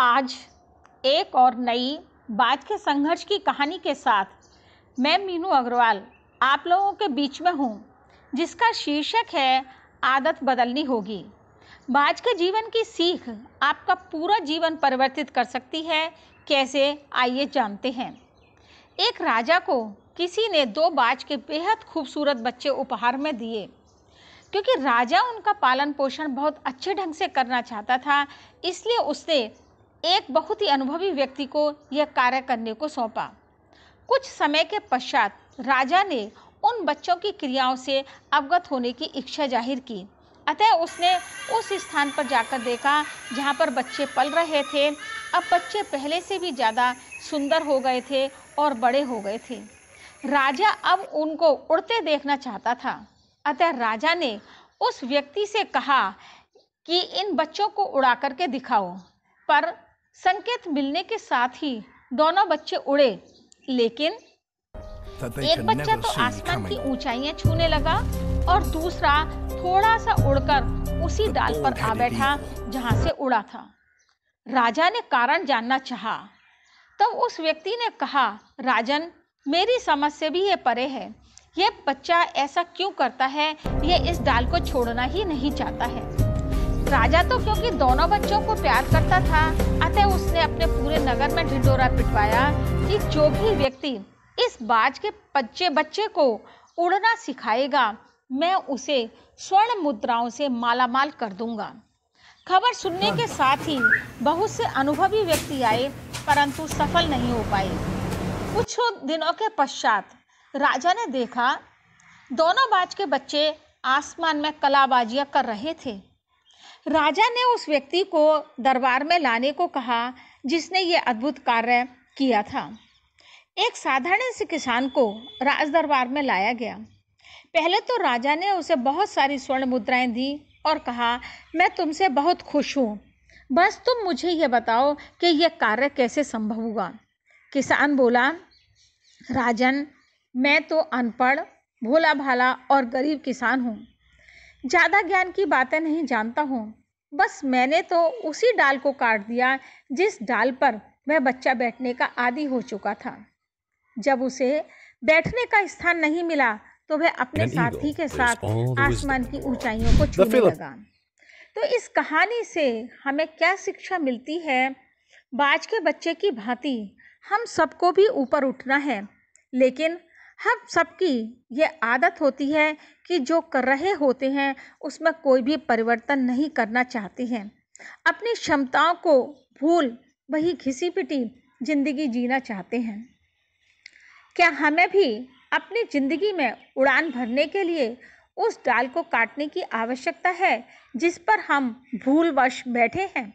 आज एक और नई बात के संघर्ष की कहानी के साथ मैं मीनू अग्रवाल आप लोगों के बीच में हूँ जिसका शीर्षक है आदत बदलनी होगी बाज के जीवन की सीख आपका पूरा जीवन परिवर्तित कर सकती है कैसे आइए जानते हैं एक राजा को किसी ने दो बाज के बेहद खूबसूरत बच्चे उपहार में दिए क्योंकि राजा उनका पालन पोषण बहुत अच्छे ढंग से करना चाहता था इसलिए उसने एक बहुत ही अनुभवी व्यक्ति को यह कार्य करने को सौंपा कुछ समय के पश्चात राजा ने उन बच्चों की क्रियाओं से अवगत होने की इच्छा जाहिर की अतः उसने उस स्थान पर जाकर देखा जहाँ पर बच्चे पल रहे थे अब बच्चे पहले से भी ज़्यादा सुंदर हो गए थे और बड़े हो गए थे राजा अब उनको उड़ते देखना चाहता था अतः राजा ने उस व्यक्ति से कहा कि इन बच्चों को उड़ा करके दिखाओ पर संकेत मिलने के साथ ही दोनों बच्चे उड़े लेकिन एक बच्चा तो आसमान की ऊंचाइयां छूने लगा और दूसरा थोड़ा सा उड़कर उसी तो डाल तो पर आ बैठा जहां से उड़ा था राजा ने कारण जानना चाहा। तब उस व्यक्ति ने कहा राजन मेरी समझ से भी ये परे है ये बच्चा ऐसा क्यों करता है ये इस डाल को छोड़ना ही नहीं चाहता है राजा तो क्योंकि दोनों बच्चों को प्यार करता था अतः उसने अपने पूरे नगर में ढिंडोरा पिटवाया कि जो भी व्यक्ति इस बाज के बच्चे बच्चे को उड़ना सिखाएगा मैं उसे स्वर्ण मुद्राओं से मालामाल कर दूंगा खबर सुनने के साथ ही बहुत से अनुभवी व्यक्ति आए परंतु सफल नहीं हो पाए कुछ दिनों के पश्चात राजा ने देखा दोनों बाज के बच्चे आसमान में कलाबाजियां कर रहे थे राजा ने उस व्यक्ति को दरबार में लाने को कहा जिसने ये अद्भुत कार्य किया था एक साधारण से किसान को राज दरबार में लाया गया पहले तो राजा ने उसे बहुत सारी स्वर्ण मुद्राएं दी और कहा मैं तुमसे बहुत खुश हूँ बस तुम मुझे ये बताओ कि यह कार्य कैसे संभव हुआ किसान बोला राजन मैं तो अनपढ़ भोला भाला और गरीब किसान हूँ ज़्यादा ज्ञान की बातें नहीं जानता हूँ बस मैंने तो उसी डाल को काट दिया जिस डाल पर वह बच्चा बैठने का आदि हो चुका था जब उसे बैठने का स्थान नहीं मिला तो वह अपने साथी के साथ आसमान की ऊंचाइयों को छूने लगा तो इस कहानी से हमें क्या शिक्षा मिलती है बाज के बच्चे की भांति हम सबको भी ऊपर उठना है लेकिन हम हाँ, सबकी ये आदत होती है कि जो कर रहे होते हैं उसमें कोई भी परिवर्तन नहीं करना चाहते हैं अपनी क्षमताओं को भूल वही घिसी पिटी जिंदगी जीना चाहते हैं क्या हमें भी अपनी ज़िंदगी में उड़ान भरने के लिए उस डाल को काटने की आवश्यकता है जिस पर हम भूलवश बैठे हैं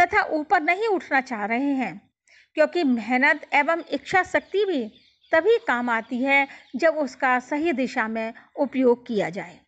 तथा ऊपर नहीं उठना चाह रहे हैं क्योंकि मेहनत एवं इच्छा शक्ति भी तभी काम आती है जब उसका सही दिशा में उपयोग किया जाए